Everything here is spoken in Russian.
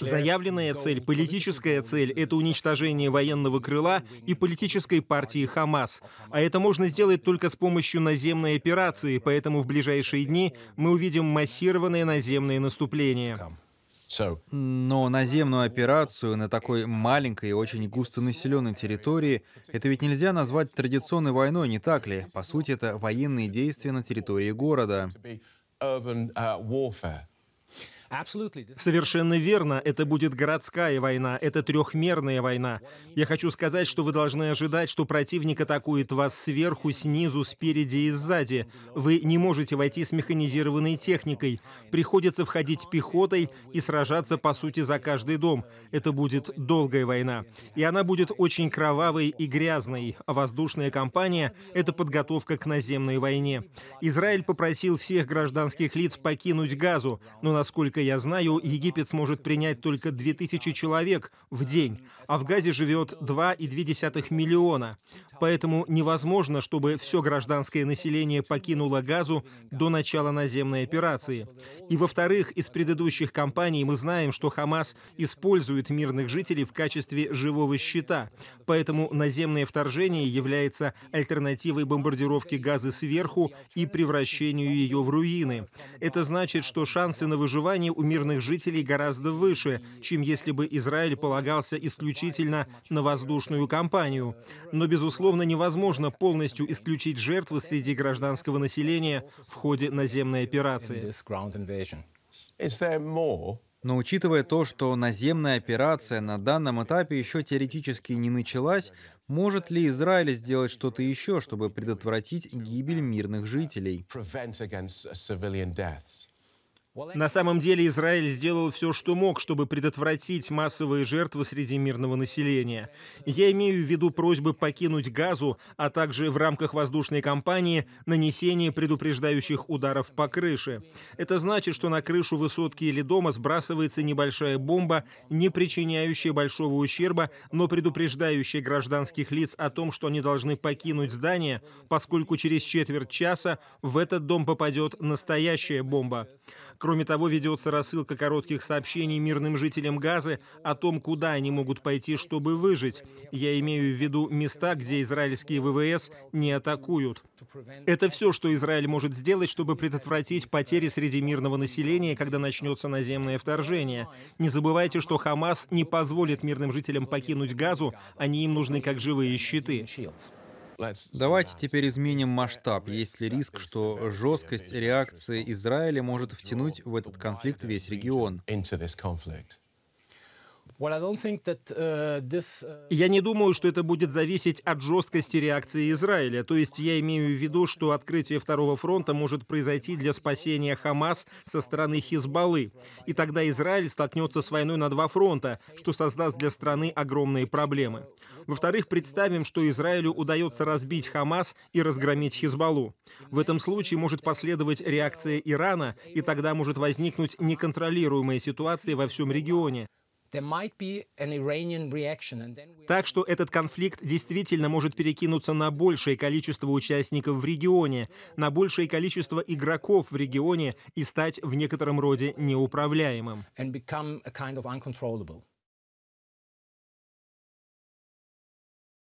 Заявленная цель, политическая цель — это уничтожение военного крыла и политической партии «Хамас». А это можно сделать только с помощью наземной операции, поэтому в ближайшие дни мы увидим массированное наземное наступление. Но наземную операцию на такой маленькой и очень густонаселенной территории это ведь нельзя назвать традиционной войной, не так ли? По сути, это военные действия на территории города. urban uh, warfare. Совершенно верно, это будет городская война, это трехмерная война. Я хочу сказать, что вы должны ожидать, что противник атакует вас сверху, снизу, спереди и сзади. Вы не можете войти с механизированной техникой. Приходится входить пехотой и сражаться, по сути, за каждый дом. Это будет долгая война. И она будет очень кровавой и грязной. А воздушная кампания — это подготовка к наземной войне. Израиль попросил всех гражданских лиц покинуть Газу, но, насколько Насколько я знаю, Египет сможет принять только 2000 человек в день, а в Газе живет 2,2 миллиона. Поэтому невозможно, чтобы все гражданское население покинуло Газу до начала наземной операции. И во-вторых, из предыдущих кампаний мы знаем, что Хамас использует мирных жителей в качестве живого щита. Поэтому наземное вторжение является альтернативой бомбардировки Газы сверху и превращению ее в руины. Это значит, что шансы на выживание жизни у мирных жителей гораздо выше, чем если бы Израиль полагался исключительно на воздушную кампанию. Но, безусловно, невозможно полностью исключить жертвы среди гражданского населения в ходе наземной операции. Но учитывая то, что наземная операция на данном этапе еще теоретически не началась, может ли Израиль сделать что-то еще, чтобы предотвратить гибель мирных жителей? На самом деле Израиль сделал все, что мог, чтобы предотвратить массовые жертвы среди мирного населения. Я имею в виду просьбы покинуть газу, а также в рамках воздушной кампании нанесение предупреждающих ударов по крыше. Это значит, что на крышу высотки или дома сбрасывается небольшая бомба, не причиняющая большого ущерба, но предупреждающая гражданских лиц о том, что они должны покинуть здание, поскольку через четверть часа в этот дом попадет настоящая бомба. Кроме того, ведется рассылка коротких сообщений мирным жителям Газы о том, куда они могут пойти, чтобы выжить. Я имею в виду места, где израильские ВВС не атакуют. Это все, что Израиль может сделать, чтобы предотвратить потери среди мирного населения, когда начнется наземное вторжение. Не забывайте, что Хамас не позволит мирным жителям покинуть Газу, они им нужны как живые щиты. Давайте теперь изменим масштаб. Есть ли риск, что жесткость реакции Израиля может втянуть в этот конфликт весь регион? Uh, uh, я не думаю, что это будет зависеть от жесткости реакции Израиля. То есть я имею в виду, что открытие Второго фронта может произойти для спасения Хамас со стороны Хизбаллы. И тогда Израиль столкнется с войной на два фронта, что создаст для страны огромные проблемы. Во-вторых, представим, что Израилю удается разбить Хамас и разгромить Хизбаллу. В этом случае может последовать реакция Ирана, и тогда может возникнуть неконтролируемая ситуация во всем регионе. Так что этот конфликт действительно может перекинуться на большее количество участников в регионе, на большее количество игроков в регионе и стать в некотором роде неуправляемым.